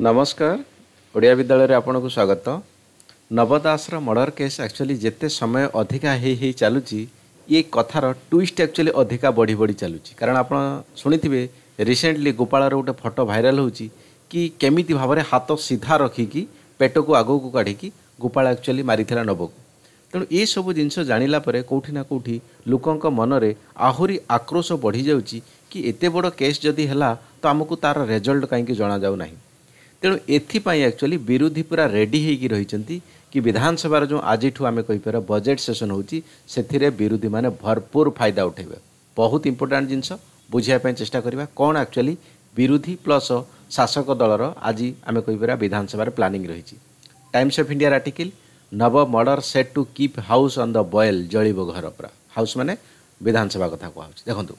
ନମସ୍କାର ଓଡ଼ିଆ ବିଦ୍ୟାଳୟରେ ଆପଣଙ୍କୁ ସ୍ୱାଗତ ନବଦାସର ମର୍ଡ଼ର କେସ୍ ଆକ୍ଚୁଆଲି ଯେତେ ସମୟ ଅଧିକା ହେଇ ହେଇ ଚାଲୁଛି ଏ କଥାର ଟୁଇଷ୍ଟ ଆକ୍ଚୁଆଲି ଅଧିକା ବଢ଼ି ବଢ଼ି ଚାଲୁଛି କାରଣ ଆପଣ ଶୁଣିଥିବେ ରିସେଣ୍ଟଲି ଗୋପାଳର ଗୋଟେ ଫଟୋ ଭାଇରାଲ୍ ହେଉଛି କି କେମିତି ଭାବରେ ହାତ ସିଧା ରଖିକି ପେଟକୁ ଆଗକୁ କାଢ଼ିକି ଗୋପାଳ ଆକ୍ଚୁଆଲି ମାରିଥିଲା ନବକୁ ତେଣୁ ଏସବୁ ଜିନିଷ ଜାଣିଲା ପରେ କେଉଁଠି ନା କେଉଁଠି ଲୋକଙ୍କ ମନରେ ଆହୁରି ଆକ୍ରୋଶ ବଢ଼ିଯାଉଛି କି ଏତେ ବଡ଼ କେସ୍ ଯଦି ହେଲା ତ ଆମକୁ ତା'ର ରେଜଲ୍ଟ କାହିଁକି ଜଣାଯାଉ ନାହିଁ ତେଣୁ ଏଥିପାଇଁ ଆକ୍ଚୁଆଲି ବିରୋଧୀ ପୁରା ରେଡ଼ି ହେଇକି ରହିଛନ୍ତି କି ବିଧାନସଭାର ଯେଉଁ ଆଜିଠୁ ଆମେ କହିପାରିବା ବଜେଟ୍ ସେସନ୍ ହେଉଛି ସେଥିରେ ବିରୋଧୀମାନେ ଭରପୁର ଫାଇଦା ଉଠାଇବେ ବହୁତ ଇମ୍ପୋର୍ଟାଣ୍ଟ ଜିନିଷ ବୁଝିବା ପାଇଁ ଚେଷ୍ଟା କରିବା କ'ଣ ଆକ୍ଚୁଆଲି ବିରୋଧୀ ପ୍ଲସ୍ ଶାସକ ଦଳର ଆଜି ଆମେ କହିପାରିବା ବିଧାନସଭାରେ ପ୍ଲାନିଂ ରହିଛି ଟାଇମ୍ସ ଅଫ୍ ଇଣ୍ଡିଆର article Naba murder set to keep house on the boil ଜଳିବ ଘର ପୁରା ହାଉସ୍ ମାନେ ବିଧାନସଭା କଥା କୁହାହେଉଛି ଦେଖନ୍ତୁ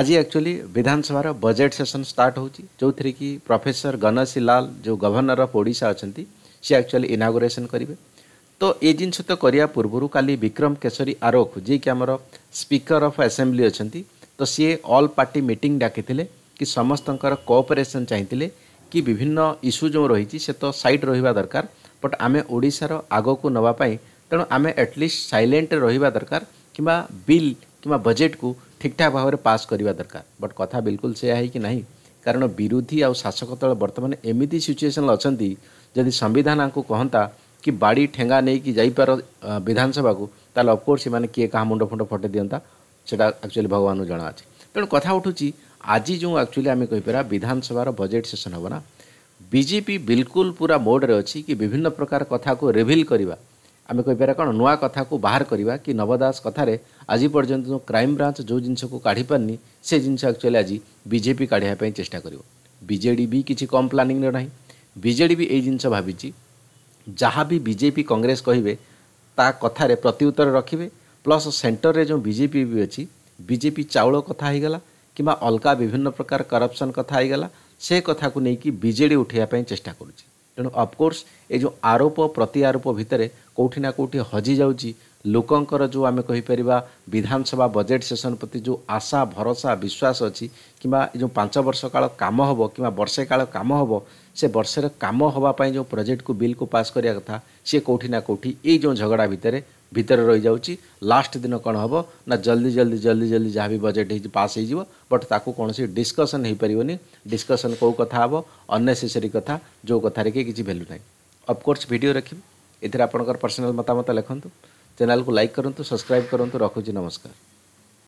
ଆଜି ଆକ୍ଚୁଆଲି ବିଧାନସଭାର ବଜେଟ୍ ସେସନ୍ ଷ୍ଟାର୍ଟ ହେଉଛି ଯେଉଁଥିରେ କି ପ୍ରଫେସର ଗଣେଶୀ ଲାଲ ଯେଉଁ ଗଭର୍ଣ୍ଣର ଅଫ୍ ଓଡ଼ିଶା ଅଛନ୍ତି ସେ ଆକ୍ଚୁଆଲି ଇନାଗୁରେସନ୍ କରିବେ ତ ଏ ଜିନିଷ ତ କରିବା ପୂର୍ବରୁ କାଲି ବିକ୍ରମ କେଶରୀ ଆରୋଖ ଯିଏକି ଆମର ସ୍ପିକର ଅଫ୍ ଆସେମ୍ବ୍ଲି ଅଛନ୍ତି ତ ସିଏ ଅଲ୍ ପାର୍ଟି ମିଟିଂ ଡାକିଥିଲେ କି ସମସ୍ତଙ୍କର କୋଅପରେସନ୍ ଚାହିଁଥିଲେ କି ବିଭିନ୍ନ ଇସ୍ୟୁ ଯେଉଁ ରହିଛି ସେ ତ ସାଇଟ୍ ରହିବା ଦରକାର ବଟ୍ ଆମେ ଓଡ଼ିଶାର ଆଗକୁ ନେବା ପାଇଁ ତେଣୁ ଆମେ ଆଟଲିଷ୍ଟ ସାଇଲେଣ୍ଟରେ ରହିବା ଦରକାର କିମ୍ବା ବିଲ୍ କିମ୍ବା ବଜେଟ୍କୁ ଠିକ୍ଠାକ୍ ଭାବରେ ପାସ୍ କରିବା ଦରକାର ବଟ୍ କଥା ବିଲକୁଲ ସେୟା ହେଇକି ନାହିଁ କାରଣ ବିରୋଧୀ ଆଉ ଶାସକ ଦଳ ବର୍ତ୍ତମାନ ଏମିତି ସିଚୁଏସନ୍ରେ ଅଛନ୍ତି ଯଦି ସମ୍ବିଧାନ ଆଙ୍କୁ କହନ୍ତା କି ବାଡ଼ି ଠେଙ୍ଗା ନେଇକି ଯାଇପାର ବିଧାନସଭାକୁ ତାହେଲେ ଅଫକୋର୍ସ ସେମାନେ କିଏ କାହା ମୁଣ୍ଡ ଫୁଣ୍ଡ ଫଟେଇ ଦିଅନ୍ତା ସେଇଟା ଆକ୍ଚୁଆଲି ଭଗବାନଙ୍କୁ ଜଣାଅଛି ତେଣୁ କଥା ଉଠୁଛି ଆଜି ଯେଉଁ ଆକ୍ଚୁଆଲି ଆମେ କହିପାରିବା ବିଧାନସଭାର ବଜେଟ୍ ସେସନ୍ ହେବ ନା ବିଜେପି ବିଲକୁଲ ପୁରା ମୋଡ଼ରେ ଅଛି କି ବିଭିନ୍ନ ପ୍ରକାର କଥାକୁ ରିଭିଲ୍ କରିବା ଆମେ କହିପାରିବା କ'ଣ ନୂଆ କଥାକୁ ବାହାର କରିବା କି ନବଦାସ କଥାରେ ଆଜି ପର୍ଯ୍ୟନ୍ତ ଯେଉଁ ବ୍ରାଞ୍ଚ ଯେଉଁ ଜିନିଷକୁ କାଢ଼ିପାରିନି ସେ ଜିନିଷ ଆକ୍ଚୁଆଲି ଆଜି ବିଜେପି କାଢ଼ିବା ପାଇଁ ଚେଷ୍ଟା କରିବ ବିଜେଡ଼ି ବି କିଛି କମ୍ ପ୍ଲାନିଂରେ ନାହିଁ ବିଜେଡ଼ି ବି ଏଇ ଜିନିଷ ଭାବିଛି ଯାହା ବି ବିଜେପି କଂଗ୍ରେସ କହିବେ ତା କଥାରେ ପ୍ରତିଉତ୍ତର ରଖିବେ ପ୍ଲସ୍ ସେଣ୍ଟରରେ ଯେଉଁ ବିଜେପି ବି ଅଛି ବିଜେପି ଚାଉଳ କଥା ହୋଇଗଲା କିମ୍ବା ଅଲଗା ବିଭିନ୍ନ ପ୍ରକାର କରପ୍ସନ୍ କଥା ହୋଇଗଲା ସେ କଥାକୁ ନେଇକି ବିଜେଡ଼ି ଉଠାଇବା ପାଇଁ ଚେଷ୍ଟା କରୁଛି ତେଣୁ ଅଫକୋର୍ସ ଏ ଯେଉଁ ଆରୋପ ପ୍ରତି ଆରୋପ ଭିତରେ କେଉଁଠି ନା କେଉଁଠି ହଜିଯାଉଛି ଲୋକଙ୍କର ଯେଉଁ ଆମେ କହିପାରିବା ବିଧାନସଭା ବଜେଟ୍ ସେସନ୍ ପ୍ରତି ଯେଉଁ ଆଶା ଭରସା ବିଶ୍ୱାସ ଅଛି କିମ୍ବା ଏ ଯେଉଁ ପାଞ୍ଚ ବର୍ଷ କାଳ କାମ ହେବ କିମ୍ବା ବର୍ଷେ କାଳ କାମ ହେବ ସେ ବର୍ଷରେ କାମ ହେବା ପାଇଁ ଯେଉଁ ପ୍ରୋଜେକ୍ଟକୁ ବିଲ୍କୁ ପାସ୍ କରିବା କଥା ସିଏ କେଉଁଠି ନା କେଉଁଠି ଏଇ ଯେଉଁ ଝଗଡ଼ା ଭିତରେ भितर रही जा लास्ट दिन कौन हम ना जल्दी जल्दी जल्दी जल्दी जहाँ भी बजेट पास हो बट ताकू कौन डिस्कसन हो पारे डिस्कसन कौ कथा हम अनेसेसरी कथ जो कथार कि भैल्यू ना अफकोर्स भिड रखी एपर पर्सनाल मतामत लिखुद चैनल को लाइक करूँ सब्सक्राइब करूँ रखुच नमस्कार